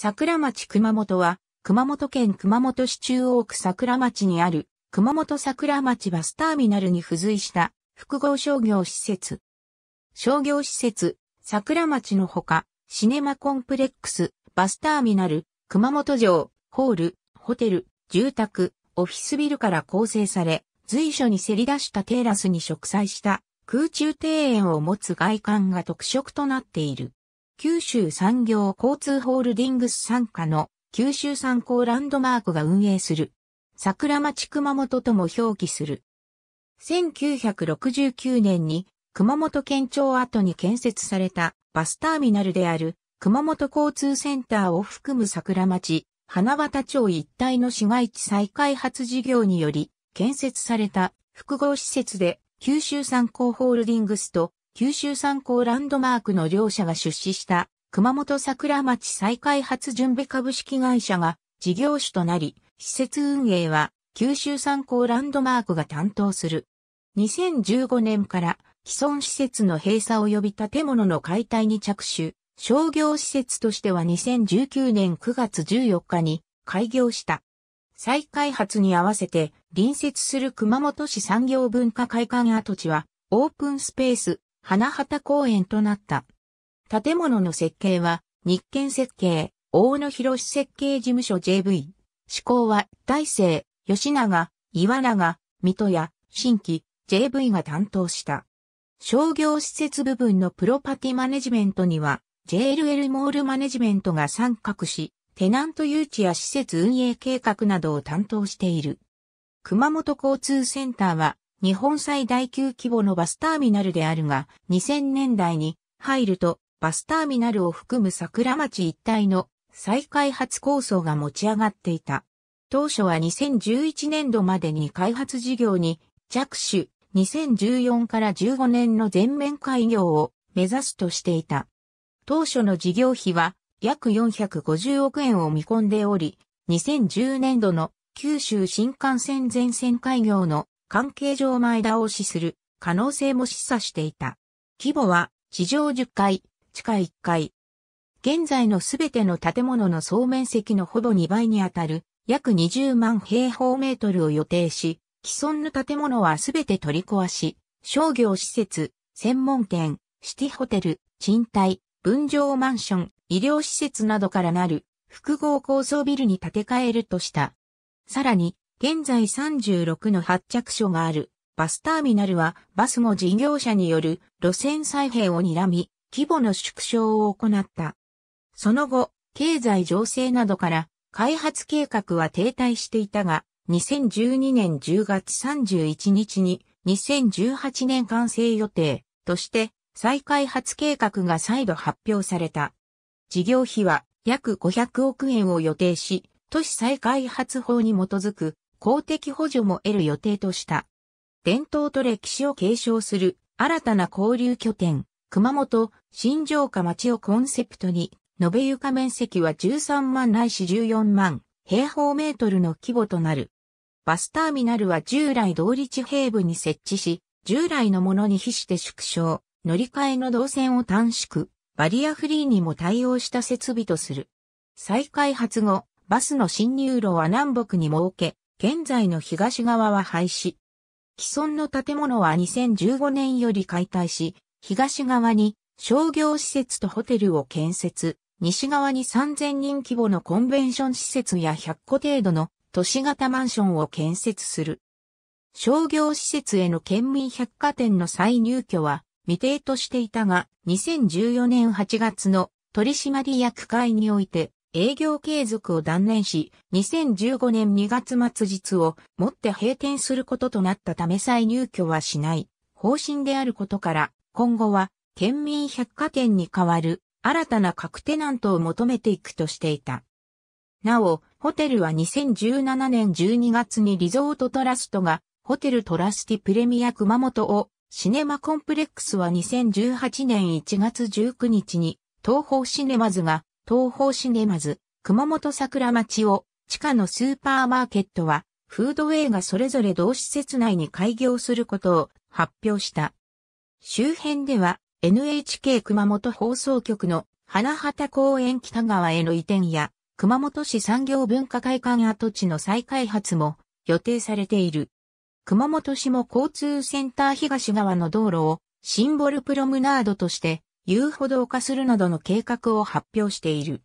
桜町熊本は、熊本県熊本市中央区桜町にある、熊本桜町バスターミナルに付随した複合商業施設。商業施設、桜町のほか、シネマコンプレックス、バスターミナル、熊本城、ホール、ホテル、住宅、オフィスビルから構成され、随所にせり出したテラスに植栽した空中庭園を持つ外観が特色となっている。九州産業交通ホールディングス参加の九州産港ランドマークが運営する桜町熊本とも表記する。1969年に熊本県庁跡に建設されたバスターミナルである熊本交通センターを含む桜町、花畑町一帯の市街地再開発事業により建設された複合施設で九州産港ホールディングスと九州産考ランドマークの両社が出資した熊本桜町再開発準備株式会社が事業主となり、施設運営は九州産考ランドマークが担当する。2015年から既存施設の閉鎖及び建物の解体に着手、商業施設としては2019年9月14日に開業した。再開発に合わせて隣接する熊本市産業文化会館跡地はオープンスペース花畑公園となった。建物の設計は、日建設計、大野博設計事務所 JV。施工は、大成、吉永、岩永、水戸屋、新規、JV が担当した。商業施設部分のプロパティマネジメントには、JLL モールマネジメントが参画し、テナント誘致や施設運営計画などを担当している。熊本交通センターは、日本最大級規模のバスターミナルであるが、2000年代に入ると、バスターミナルを含む桜町一帯の再開発構想が持ち上がっていた。当初は2011年度までに開発事業に着手、2014から15年の全面開業を目指すとしていた。当初の事業費は約450億円を見込んでおり、2010年度の九州新幹線全線開業の関係上前倒しする可能性も示唆していた。規模は地上10階、地下1階。現在のすべての建物の総面積のほぼ2倍にあたる約20万平方メートルを予定し、既存の建物はすべて取り壊し、商業施設、専門店、シティホテル、賃貸、分譲マンション、医療施設などからなる複合高層ビルに建て替えるとした。さらに、現在36の発着所があるバスターミナルはバスも事業者による路線再編を睨み、規模の縮小を行った。その後、経済情勢などから開発計画は停滞していたが、2012年10月31日に2018年完成予定として再開発計画が再度発表された。事業費は約500億円を予定し、都市再開発法に基づく公的補助も得る予定とした。伝統と歴史を継承する新たな交流拠点、熊本、新城下町をコンセプトに、延べ床面積は13万ないし14万平方メートルの規模となる。バスターミナルは従来同立平部に設置し、従来のものに比して縮小、乗り換えの動線を短縮、バリアフリーにも対応した設備とする。再開発後、バスの進入路は南北に設け、現在の東側は廃止。既存の建物は2015年より解体し、東側に商業施設とホテルを建設、西側に3000人規模のコンベンション施設や100個程度の都市型マンションを建設する。商業施設への県民百貨店の再入居は未定としていたが、2014年8月の取締役会において営業継続を断念し、2015年2月末日をもって閉店することとなったため再入居はしない方針であることから、今後は県民百貨店に代わる新たな各テナントを求めていくとしていた。なお、ホテルは2017年12月にリゾートトラストがホテルトラスティプレミア熊本をシネマコンプレックスは2018年1月19日に東方シネマズが東方シネマズ、熊本桜町を、地下のスーパーマーケットは、フードウェイがそれぞれ同施設内に開業することを発表した。周辺では、NHK 熊本放送局の花畑公園北側への移転や、熊本市産業文化会館跡地の再開発も予定されている。熊本市も交通センター東側の道路をシンボルプロムナードとして遊歩道化するなどの計画を発表している。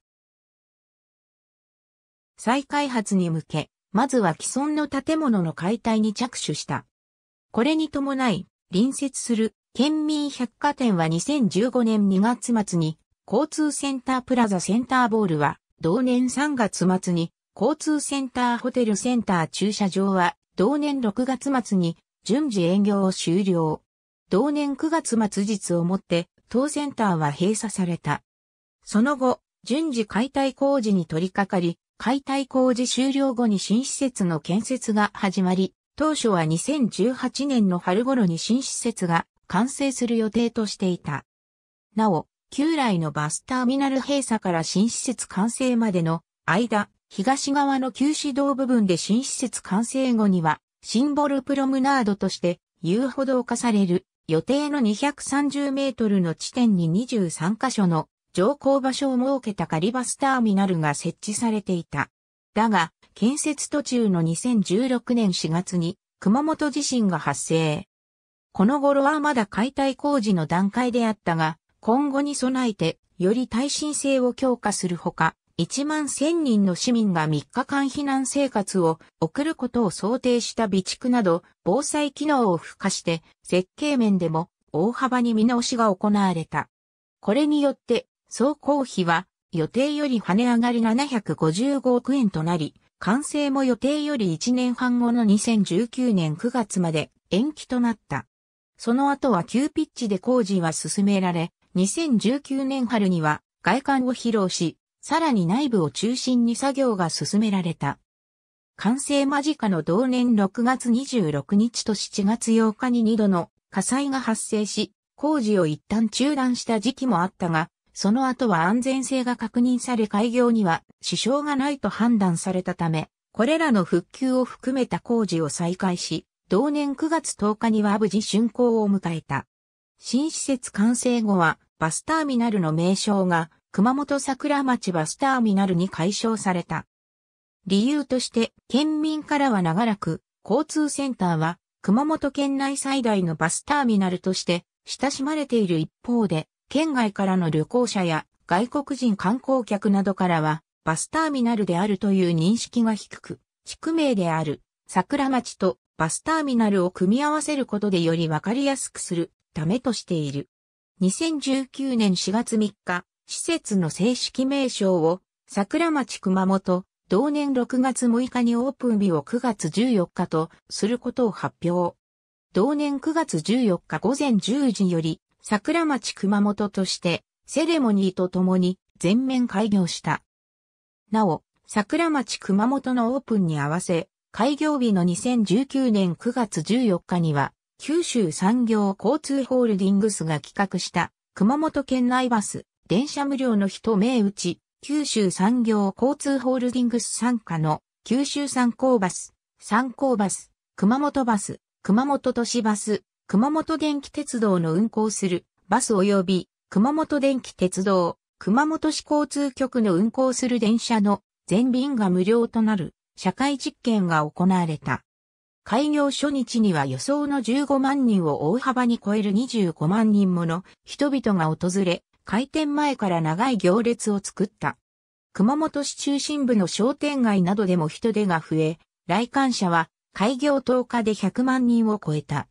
再開発に向け、まずは既存の建物の解体に着手した。これに伴い、隣接する県民百貨店は2015年2月末に交通センタープラザセンターボールは同年3月末に交通センターホテルセンター駐車場は同年6月末に順次営業を終了。同年9月末日をもって当センターは閉鎖された。その後、順次解体工事に取り掛かり、解体工事終了後に新施設の建設が始まり、当初は2018年の春頃に新施設が完成する予定としていた。なお、旧来のバスターミナル閉鎖から新施設完成までの間、東側の旧市道部分で新施設完成後には、シンボルプロムナードとして遊歩道化される予定の230メートルの地点に23カ所の乗降場所を設けた仮バスターミナルが設置されていた。だが、建設途中の2016年4月に熊本地震が発生。この頃はまだ解体工事の段階であったが、今後に備えてより耐震性を強化するほか、1万1000人の市民が3日間避難生活を送ることを想定した備蓄など防災機能を付加して設計面でも大幅に見直しが行われた。これによって総工費は予定より跳ね上がり755億円となり、完成も予定より1年半後の2019年9月まで延期となった。その後は急ピッチで工事は進められ、2019年春には外観を披露し、さらに内部を中心に作業が進められた。完成間近の同年6月26日と7月8日に2度の火災が発生し、工事を一旦中断した時期もあったが、その後は安全性が確認され開業には支障がないと判断されたため、これらの復旧を含めた工事を再開し、同年9月10日には無事竣工を迎えた。新施設完成後はバスターミナルの名称が熊本桜町バスターミナルに解消された。理由として、県民からは長らく、交通センターは、熊本県内最大のバスターミナルとして、親しまれている一方で、県外からの旅行者や外国人観光客などからは、バスターミナルであるという認識が低く、地区名である桜町とバスターミナルを組み合わせることでよりわかりやすくするためとしている。2019年4月3日、施設の正式名称を桜町熊本、同年6月6日にオープン日を9月14日とすることを発表。同年9月14日午前10時より桜町熊本としてセレモニーとともに全面開業した。なお、桜町熊本のオープンに合わせ、開業日の2019年9月14日には、九州産業交通ホールディングスが企画した熊本県内バス電車無料の日と打ち、九州産業交通ホールディングス傘下の九州産考バス、産考バス、熊本バス、熊本都市バス、熊本電気鉄道の運行するバス及び熊本電気鉄道、熊本市交通局の運行する電車の全便が無料となる社会実験が行われた。開業初日には予想の15万人を大幅に超える25万人もの人々が訪れ、開店前から長い行列を作った。熊本市中心部の商店街などでも人手が増え、来館者は開業10日で100万人を超えた。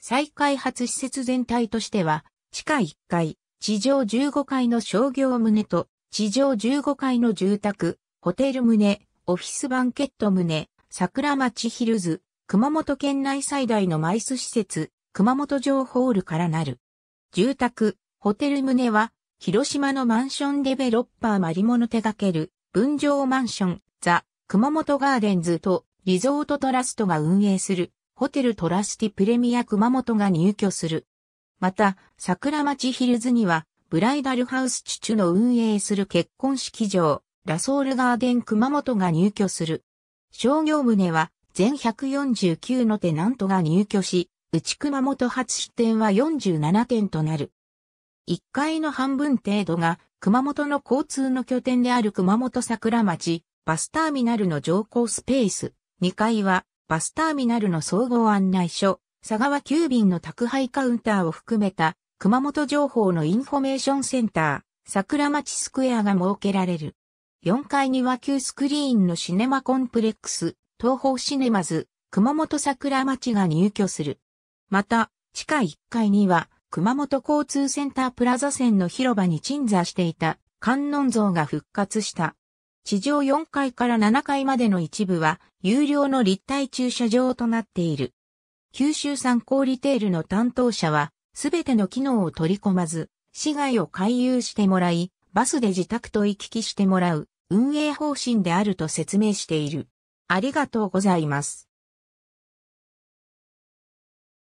再開発施設全体としては、地下1階、地上15階の商業棟と、地上15階の住宅、ホテル棟、オフィスバンケット棟、桜町ヒルズ、熊本県内最大のマイス施設、熊本城ホールからなる。住宅、ホテル棟は、広島のマンションデベロッパーマリモの手掛ける、分譲マンション、ザ・熊本ガーデンズと、リゾートトラストが運営する、ホテルトラスティプレミア熊本が入居する。また、桜町ヒルズには、ブライダルハウスチュチュの運営する結婚式場、ラソールガーデン熊本が入居する。商業棟は、全149のテナントが入居し、内熊本初出店は47店となる。1階の半分程度が熊本の交通の拠点である熊本桜町、バスターミナルの乗降スペース、2階はバスターミナルの総合案内所、佐川急便の宅配カウンターを含めた熊本情報のインフォメーションセンター、桜町スクエアが設けられる。4階には旧スクリーンのシネマコンプレックス、東方シネマズ、熊本桜町が入居する。また、地下1階には、熊本交通センタープラザ線の広場に鎮座していた観音像が復活した。地上4階から7階までの一部は有料の立体駐車場となっている。九州産考リテールの担当者は、すべての機能を取り込まず、市外を回遊してもらい、バスで自宅と行き来してもらう運営方針であると説明している。ありがとうございます。